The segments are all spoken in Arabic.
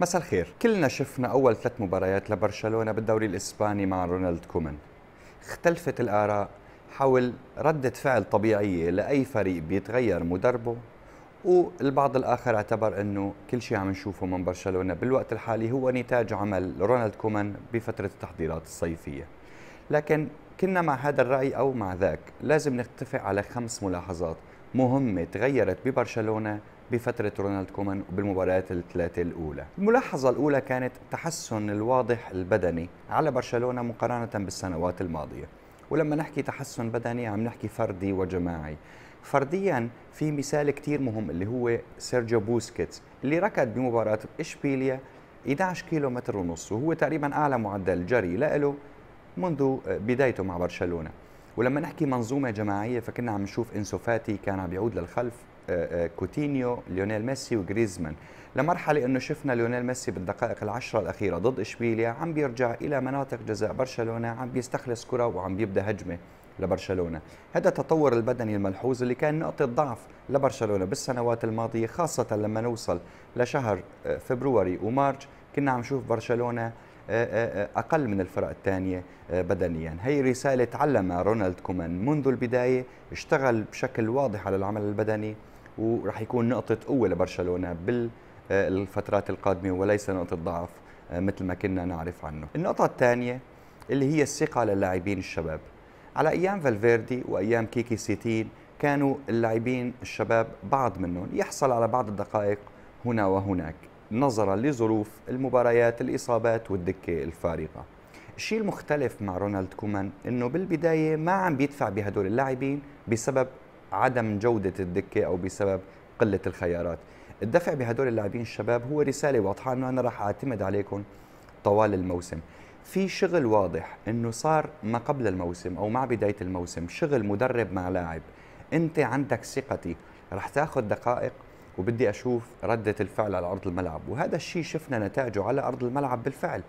مساء الخير كلنا شفنا أول ثلاث مباريات لبرشلونة بالدوري الإسباني مع رونالد كومان اختلفت الآراء حول ردة فعل طبيعية لأي فريق بيتغير مدربه والبعض الآخر اعتبر أنه كل شيء عم نشوفه من برشلونة بالوقت الحالي هو نتاج عمل رونالد كومان بفترة التحضيرات الصيفية لكن كنا مع هذا الرأي أو مع ذاك لازم نتفق على خمس ملاحظات مهمة تغيرت ببرشلونة بفترة رونالد كومان وبالمباريات الثلاثة الأولى الملاحظة الأولى كانت تحسن الواضح البدني على برشلونة مقارنة بالسنوات الماضية ولما نحكي تحسن بدني عم نحكي فردي وجماعي فرديا في مثال كتير مهم اللي هو سيرجيو بوسكيتس اللي ركض بمباراة إشبيليا 11 كيلو متر ونص وهو تقريبا أعلى معدل جري لإله منذ بدايته مع برشلونة ولما نحكي منظومه جماعيه فكنا عم نشوف انسو فاتي كان عم يعود للخلف آه، آه، كوتينيو ليونيل ميسي وجريزمان لمرحله انه شفنا ليونيل ميسي بالدقائق العشره الاخيره ضد اشبيليا عم بيرجع الى مناطق جزاء برشلونه عم بيستخلص كره وعم بيبدا هجمه لبرشلونه هذا التطور البدني الملحوظ اللي كان نقطه ضعف لبرشلونه بالسنوات الماضيه خاصه لما نوصل لشهر آه، فبروري ومارش كنا عم نشوف برشلونه آه، آه، آه، أقل من الفرق الثانية بدنيا هي رسالة تعلمها رونالد كومان منذ البداية اشتغل بشكل واضح على العمل البدني ورح يكون نقطة قوة لبرشلونة بالفترات القادمة وليس نقطة ضعف مثل ما كنا نعرف عنه النقطة الثانية اللي هي الثقة للاعبين الشباب على أيام فالفيردي وأيام كيكي سيتين كانوا اللاعبين الشباب بعض منهم يحصل على بعض الدقائق هنا وهناك نظرا لظروف المباريات الإصابات والدكة الفارقه الشيء المختلف مع رونالد كومان انه بالبدايه ما عم بيدفع بهدول اللاعبين بسبب عدم جوده الدكه او بسبب قله الخيارات الدفع بهدول اللاعبين الشباب هو رساله واضحه انه انا راح اعتمد عليكم طوال الموسم في شغل واضح انه صار ما قبل الموسم او مع بدايه الموسم شغل مدرب مع لاعب انت عندك ثقتي رح تاخذ دقائق وبدي اشوف رده الفعل على ارض الملعب وهذا الشيء شفنا نتائجه على ارض الملعب بالفعل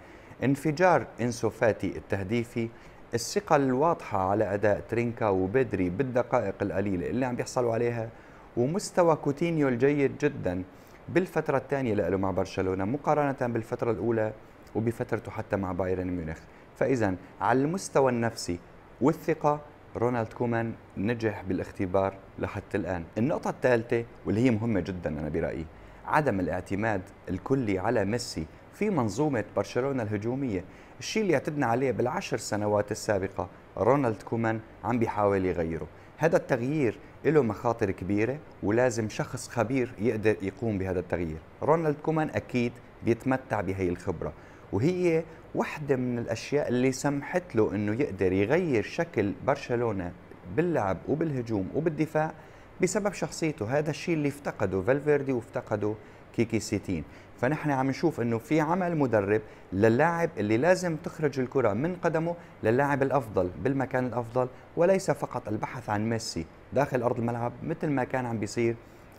انفجار انسو فاتي التهديفي الثقة الواضحة على أداء ترينكا وبدري بالدقائق القليلة اللي عم بيحصلوا عليها ومستوى كوتينيو الجيد جدا بالفترة الثانية له مع برشلونة مقارنة بالفترة الأولى وبفترته حتى مع بايرن ميونخ فإذا على المستوى النفسي والثقة رونالد كومان نجح بالاختبار لحتى الآن النقطة الثالثة واللي هي مهمة جدا أنا برأيي عدم الاعتماد الكلي على ميسي في منظومة برشلونة الهجومية الشيء اللي اعتدنا عليه بالعشر سنوات السابقة رونالد كومان عم بيحاول يغيره هذا التغيير له مخاطر كبيرة ولازم شخص خبير يقدر يقوم بهذا التغيير رونالد كومان أكيد بيتمتع بهي الخبرة وهي واحدة من الأشياء اللي سمحت له أنه يقدر يغير شكل برشلونة باللعب وبالهجوم وبالدفاع بسبب شخصيته هذا الشيء اللي افتقده فالفيردي وافتقده كيكي سيتين فنحن عم نشوف انه في عمل مدرب للاعب اللي لازم تخرج الكره من قدمه للاعب الافضل بالمكان الافضل وليس فقط البحث عن ميسي داخل ارض الملعب مثل ما كان عم بيصير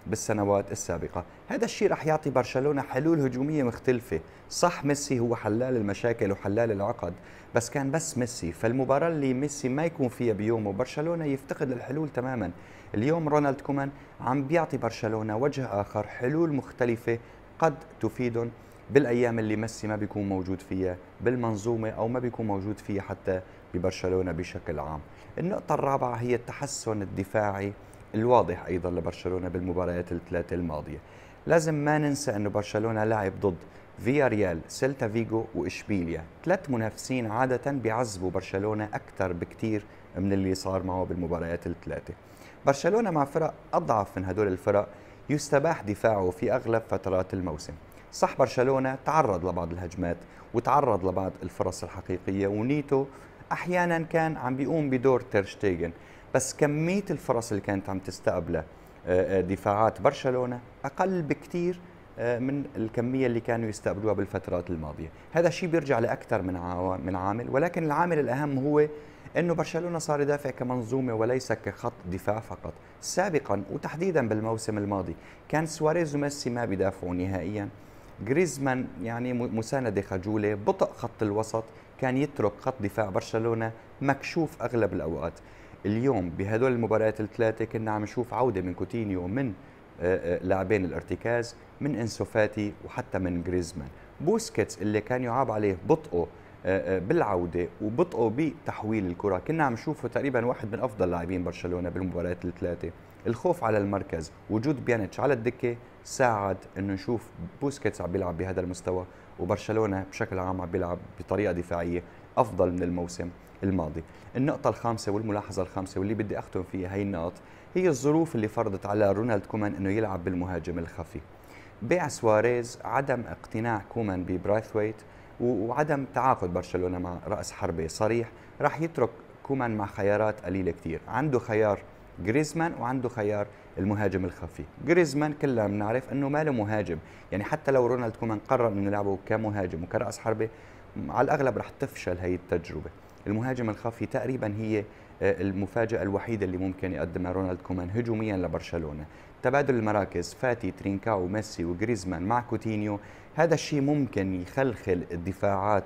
بالسنوات السابقة هذا الشيء رح يعطي برشلونة حلول هجومية مختلفة صح ميسي هو حلال المشاكل وحلال العقد بس كان بس ميسي فالمباراة اللي ميسي ما يكون فيها بيومه برشلونة يفتقد الحلول تماما اليوم رونالد كومان عم بيعطي برشلونة وجه آخر حلول مختلفة قد تفيدهم بالايام اللي ميسي ما بيكون موجود فيها بالمنظومه او ما بيكون موجود فيها حتى ببرشلونه بشكل عام. النقطه الرابعه هي التحسن الدفاعي الواضح ايضا لبرشلونه بالمباريات الثلاثه الماضيه لازم ما ننسى انه برشلونه لعب ضد فيا ريال سيلتا فيجو واشبيليا ثلاث منافسين عاده بيعذبوا برشلونه اكثر بكثير من اللي صار معه بالمباريات الثلاثه برشلونه مع فرق اضعف من هدول الفرق يستباح دفاعه في اغلب فترات الموسم صح برشلونه تعرض لبعض الهجمات وتعرض لبعض الفرص الحقيقيه ونيتو احيانا كان عم بيقوم بدور تيرشتيجن بس كميه الفرص اللي كانت عم تستقبله آه، آه، دفاعات برشلونه اقل بكثير آه، من الكميه اللي كانوا يستقبلوها بالفترات الماضيه، هذا الشيء بيرجع لاكثر من من عامل ولكن العامل الاهم هو انه برشلونه صار يدافع كمنظومه وليس كخط دفاع فقط، سابقا وتحديدا بالموسم الماضي كان سواريز وميسي ما بيدافعوا نهائيا، جريزمان يعني مسانده خجوله، بطء خط الوسط، كان يترك خط دفاع برشلونه مكشوف اغلب الاوقات، اليوم بهدول المباريات الثلاثه كنا عم نشوف عوده من كوتينيو من آه، آه، لاعبين الارتكاز من انسوفاتي وحتى من جريزمان بوسكيتس اللي كان يعاب عليه بطئه آه، بالعوده وبطئه بتحويل الكره كنا عم نشوفه تقريبا واحد من افضل لاعبين برشلونه بالمباريات الثلاثه الخوف على المركز وجود بيانيتش على الدكه ساعد انه نشوف بوسكيتس عم بيلعب بهذا المستوى وبرشلونه بشكل عام عم بيلعب بطريقه دفاعيه افضل من الموسم الماضي النقطة الخامسة والملاحظة الخامسة واللي بدي أختم فيها هي النقط هي الظروف اللي فرضت على رونالد كومان أنه يلعب بالمهاجم الخفي بيع سواريز عدم اقتناع كومان ببرايثويت وعدم تعاقد برشلونة مع رأس حربة صريح راح يترك كومان مع خيارات قليلة كثير عنده خيار جريزمان وعنده خيار المهاجم الخفي جريزمان كلنا بنعرف انه ما له مهاجم يعني حتى لو رونالد كومان قرر انه يلعبه كمهاجم وكراس حربه على الاغلب رح تفشل هي التجربه المهاجم الخفي تقريبا هي آه، المفاجأة الوحيدة اللي ممكن يقدمها رونالد كومان هجوميا لبرشلونة تبادل المراكز فاتي ترينكاو ميسي وجريزمان مع كوتينيو هذا الشيء ممكن يخلخل الدفاعات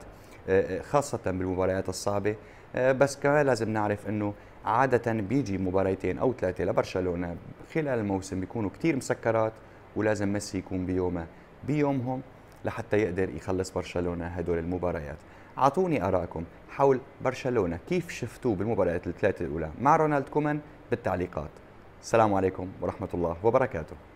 آه، آه، خاصة بالمباريات الصعبة بس كمان لازم نعرف انه عادة بيجي مباريتين او ثلاثة لبرشلونة خلال الموسم بيكونوا كتير مسكرات ولازم ميسي يكون بيومه بيومهم لحتى يقدر يخلص برشلونه هدول المباريات اعطوني أراءكم حول برشلونه كيف شفتوه بالمباريات الثلاثه الاولى مع رونالد كومان بالتعليقات السلام عليكم ورحمه الله وبركاته